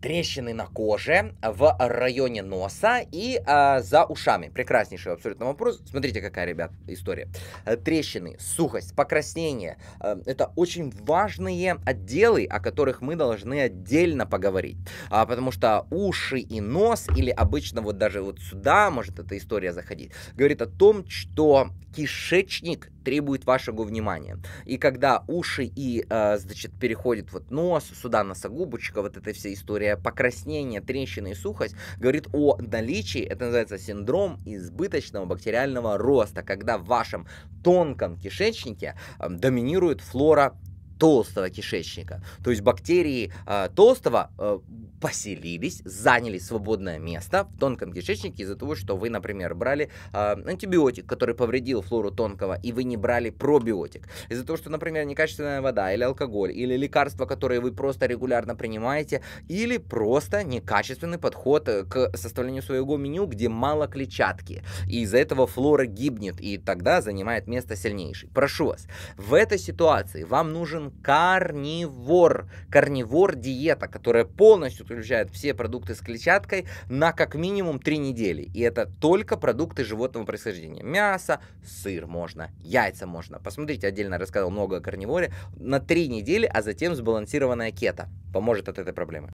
трещины на коже, в районе носа и э, за ушами. Прекраснейший абсолютно вопрос. Смотрите, какая, ребят, история. Э, трещины, сухость, покраснение. Э, это очень важные отделы, о которых мы должны отдельно поговорить. А, потому что уши и нос, или обычно вот даже вот сюда, может эта история заходить, говорит о том, что кишечник требует вашего внимания. И когда уши и, э, значит, переходит вот нос, сюда носогубочка, вот эта вся история покраснения, трещины и сухость, говорит о наличии, это называется синдром избыточного бактериального роста, когда в вашем тонком кишечнике э, доминирует флора толстого кишечника. То есть бактерии э, толстого э, поселились, заняли свободное место в тонком кишечнике из-за того, что вы, например, брали э, антибиотик, который повредил флору тонкого, и вы не брали пробиотик. Из-за того, что, например, некачественная вода или алкоголь, или лекарства, которые вы просто регулярно принимаете, или просто некачественный подход э, к составлению своего меню, где мало клетчатки. И из-за этого флора гибнет, и тогда занимает место сильнейший. Прошу вас, в этой ситуации вам нужен карнивор, карнивор диета, которая полностью уничтожают все продукты с клетчаткой на как минимум 3 недели. И это только продукты животного происхождения. Мясо, сыр можно, яйца можно. Посмотрите, отдельно рассказал много о карниворе. На 3 недели, а затем сбалансированная кета поможет от этой проблемы.